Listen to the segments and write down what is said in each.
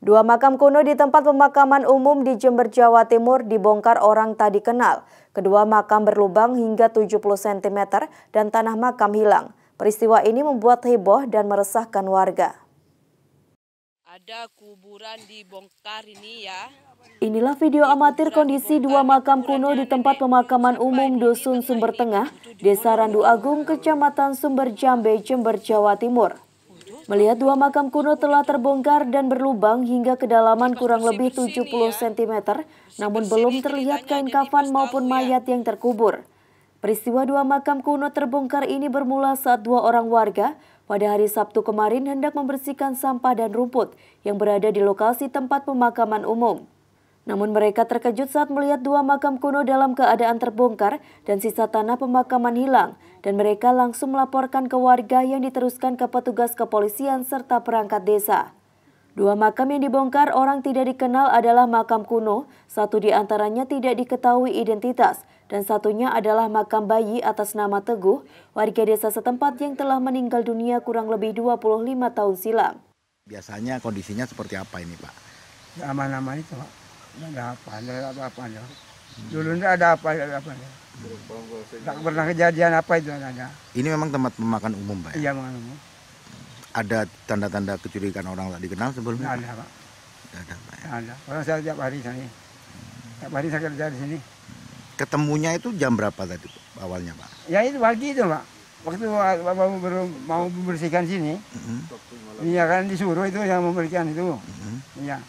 Dua makam kuno di tempat pemakaman umum di Jember, Jawa Timur dibongkar orang tak dikenal. Kedua makam berlubang hingga 70 cm dan tanah makam hilang. Peristiwa ini membuat heboh dan meresahkan warga. Ada kuburan dibongkar ini ya. Inilah video amatir kondisi dua makam kuno di tempat pemakaman umum Dusun Sumber Tengah, Desa Randu Agung, Kecamatan Sumber Jambe, Jember, Jawa Timur. Melihat dua makam kuno telah terbongkar dan berlubang hingga kedalaman kurang lebih 70 cm, ya. namun belum terlihat kain kafan maupun mayat yang terkubur. Peristiwa dua makam kuno terbongkar ini bermula saat dua orang warga pada hari Sabtu kemarin hendak membersihkan sampah dan rumput yang berada di lokasi tempat pemakaman umum. Namun mereka terkejut saat melihat dua makam kuno dalam keadaan terbongkar dan sisa tanah pemakaman hilang dan mereka langsung melaporkan ke warga yang diteruskan ke petugas kepolisian serta perangkat desa. Dua makam yang dibongkar orang tidak dikenal adalah makam kuno, satu di antaranya tidak diketahui identitas, dan satunya adalah makam bayi atas nama Teguh, warga desa setempat yang telah meninggal dunia kurang lebih 25 tahun silam. Biasanya kondisinya seperti apa ini Pak? Aman-aman itu Pak ada apa ada apa apa ada dulu ini ada apa ada apa ada tak pernah kejadian apa itu ada ini memang tempat pemakan umum pak ya? iya makan umum ada tanda-tanda kecurigaan orang tak dikenal sebelumnya tidak ada pak tidak ada pak ya. ada orang saya tiap hari sini tiap hari saya kerja di sini ketemunya itu jam berapa tadi awalnya pak ya itu pagi itu pak waktu bapak baru mau membersihkan sini, mm -hmm. iya kan disuruh itu yang membersihkan itu, mm -hmm. iya.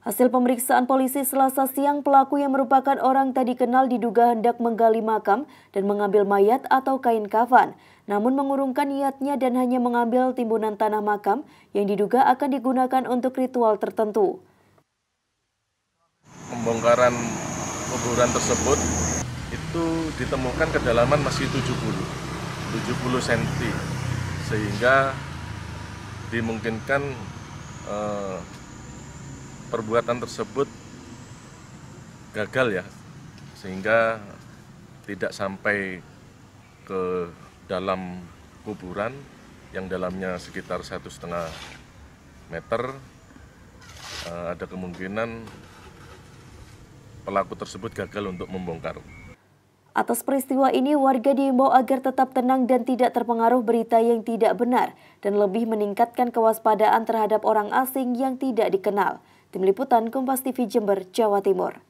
Hasil pemeriksaan polisi selasa siang pelaku yang merupakan orang tadi kenal diduga hendak menggali makam dan mengambil mayat atau kain kafan, namun mengurungkan niatnya dan hanya mengambil timbunan tanah makam yang diduga akan digunakan untuk ritual tertentu. Pembongkaran kuburan tersebut itu ditemukan kedalaman masih 70, 70 cm, sehingga dimungkinkan eh, perbuatan tersebut gagal ya sehingga tidak sampai ke dalam kuburan yang dalamnya sekitar satu setengah meter eh, ada kemungkinan pelaku tersebut gagal untuk membongkar. Atas peristiwa ini, warga diimbau agar tetap tenang dan tidak terpengaruh berita yang tidak benar dan lebih meningkatkan kewaspadaan terhadap orang asing yang tidak dikenal. Tim Liputan Kompas TV Jember, Jawa Timur.